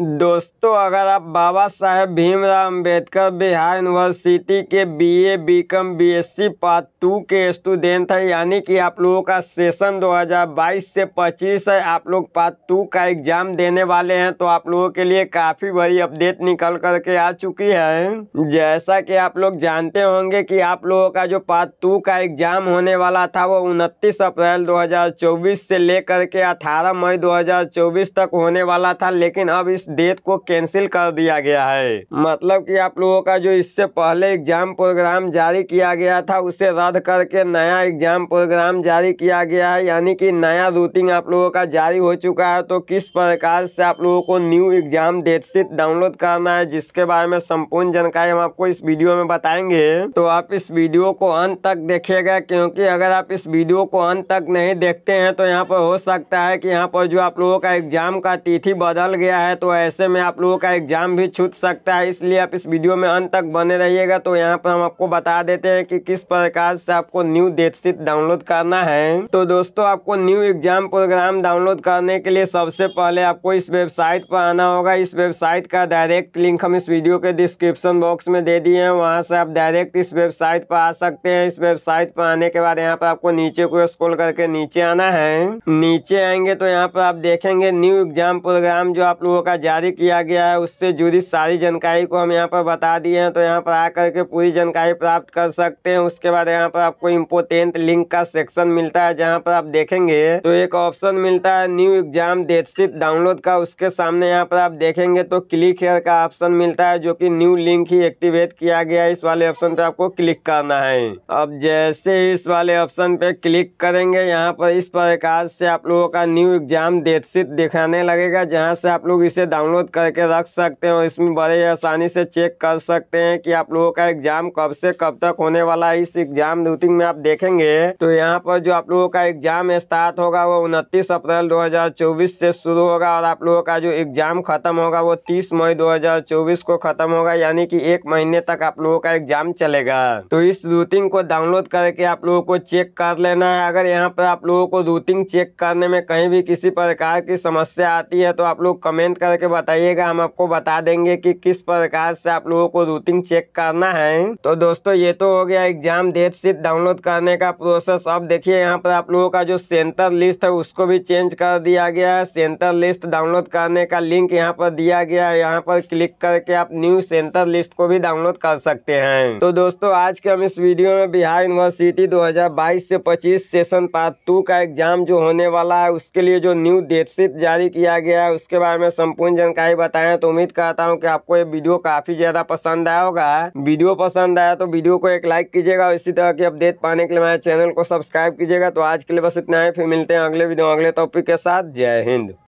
दोस्तों अगर आप बाबा साहेब भीमराव अंबेडकर बिहार यूनिवर्सिटी के BA BCom BSc part two के स्टूडेंट हैं यानी कि आप लोगों का सेशन 2022 से 25 है आप लोग पार्ट टू का एग्जाम देने वाले हैं तो आप लोगों के लिए काफ़ी बड़ी अपडेट निकल कर के आ चुकी है जैसा कि आप लोग जानते होंगे कि आप लोगों का जो पार्ट टू का एग्जाम होने वाला था वो उनतीस अप्रैल दो से लेकर के अठारह मई दो तक होने वाला था लेकिन अब इस डेट को कैंसिल कर दिया गया है मतलब कि आप लोगों का जो इससे पहले एग्जाम प्रोग्राम जारी किया गया था उसे रद्द करके नया एग्जाम प्रोग्राम जारी किया गया है यानी कि नया रूटिंग आप लोगों का जारी हो चुका है तो किस प्रकार से आप लोगों को न्यू एग्जाम डेटशीट डाउनलोड करना है जिसके बारे में संपूर्ण जानकारी हम आपको इस वीडियो में बताएंगे तो आप इस वीडियो को अंत तक देखेगा क्योंकि अगर आप इस वीडियो को अंत तक नहीं देखते हैं तो यहाँ पर हो सकता है कि यहाँ पर जो आप लोगों का एग्जाम का तिथि बदल गया है तो ऐसे में आप लोगों का एग्जाम भी छूट सकता है इसलिए आप इस वीडियो में अंत तक बने रहिएगा तो यहाँ पर हम आपको बता देते हैं कि किस प्रकार से आपको न्यू डेटशीट डाउनलोड करना है तो दोस्तों आपको न्यू एग्जाम प्रोग्राम डाउनलोड करने के लिए सबसे पहले आपको इस वेबसाइट पर आना होगा इस वेबसाइट का डायरेक्ट लिंक हम इस वीडियो के डिस्क्रिप्शन बॉक्स में दे दिए हैं वहाँ से आप डायरेक्ट इस वेबसाइट पर आ सकते हैं इस वेबसाइट पर आने के बाद यहाँ पर आपको नीचे को स्क्रॉल करके नीचे आना है नीचे आएंगे तो यहाँ पर आप देखेंगे न्यू एग्जाम प्रोग्राम जो आप लोगों का जारी किया गया है उससे जुड़ी सारी जानकारी को हम यहाँ पर बता दिए हैं तो यहाँ पर आकर के पूरी जानकारी प्राप्त कर सकते हैं उसके बाद यहाँ पर आपको इम्पोर्टेंट लिंक का सेक्शन मिलता है जहाँ पर आप देखेंगे तो एक ऑप्शन मिलता है न्यू एग्जाम डेटशीट डाउनलोड का उसके सामने यहाँ पर आप देखेंगे तो क्लिक हेयर का ऑप्शन मिलता है जो की न्यू लिंक ही एक्टिवेट किया गया है इस वाले ऑप्शन पे आपको क्लिक करना है अब जैसे इस वाले ऑप्शन पे क्लिक करेंगे यहाँ पर इस प्रकार से आप लोगों का न्यू एग्जाम डेटशीट दिखाने लगेगा जहाँ से आप लोग इसे डाउनलोड करके रख सकते हो इसमें बड़े आसानी से चेक कर सकते हैं कि आप लोगों का एग्जाम कब से कब तक होने वाला है इस एग्जाम रूटीन में आप देखेंगे तो यहाँ पर जो आप लोगों का एग्जाम स्टार्ट होगा वो उनतीस अप्रैल दो से शुरू होगा और आप लोगों का जो एग्जाम खत्म होगा वो तीस मई दो को खत्म होगा यानी की एक महीने तक आप लोगों का एग्जाम चलेगा तो इस रूटीन को डाउनलोड करके आप लोगों को चेक कर लेना है अगर यहाँ पर आप लोगों को रूटीन चेक करने में कहीं भी किसी प्रकार की समस्या आती है तो आप लोग कमेंट कर करके बताइएगा हम आपको बता देंगे कि किस प्रकार से आप लोगों को रूटिंग चेक करना है तो दोस्तों ये तो हो गया एग्जाम डेट शीट डाउनलोड करने का प्रोसेस अब देखिए यहाँ पर आप लोगों का जो सेंटर लिस्ट है उसको भी चेंज कर दिया गया है सेंटर लिस्ट डाउनलोड करने का लिंक यहाँ पर दिया गया है यहाँ पर क्लिक करके आप न्यू सेंटर लिस्ट को भी डाउनलोड कर सकते हैं तो दोस्तों आज के हम इस वीडियो में बिहार यूनिवर्सिटी दो से पच्चीस सेशन पार्ट टू का एग्जाम जो होने वाला है उसके लिए जो न्यू डेट शीट जारी किया गया है उसके बारे में संपूर्ण महत्वपूर्ण जानकारी बताए तो उम्मीद करता हूँ की आपको ये वीडियो काफ़ी ज़्यादा पसंद आया होगा वीडियो पसंद आया तो वीडियो को एक लाइक कीजिएगा इसी तरह की अपडेट पाने के लिए हमारे चैनल को सब्सक्राइब कीजिएगा तो आज के लिए बस इतना ही फिर मिलते हैं अगले वीडियो अगले टॉपिक के साथ जय हिंद